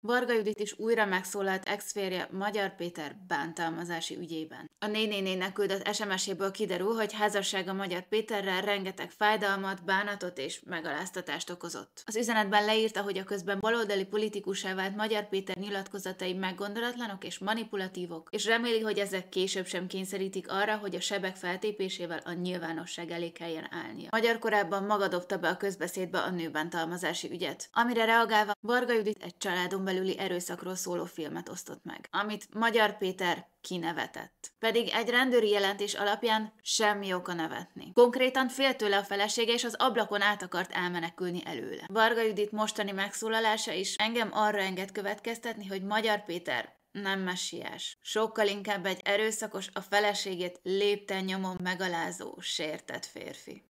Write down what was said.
Varga Judit is újra megszólalt ex-férje Magyar Péter bántalmazási ügyében. A nénénének küldött SMS-éből kiderül, hogy házassága Magyar Péterrel rengeteg fájdalmat, bánatot és megaláztatást okozott. Az üzenetben leírta, hogy a közben baloldali politikusá vált Magyar Péter nyilatkozatai meggondolatlanok és manipulatívok, és reméli, hogy ezek később sem kényszerítik arra, hogy a sebek feltépésével a nyilvánosság elé kelljen állnia. Magyar korábban maga dobta be a közbeszédbe a nőbántalmazási ügyet, amire reagálva Varga Judit egy családon belüli erőszakról szóló filmet osztott meg, amit Magyar Péter kinevetett. Pedig egy rendőri jelentés alapján semmi oka nevetni. Konkrétan fél tőle a felesége, és az ablakon át akart elmenekülni előle. Varga Judit mostani megszólalása is engem arra enged következtetni, hogy Magyar Péter nem messiás. Sokkal inkább egy erőszakos, a feleségét lépten nyomon megalázó, sértett férfi.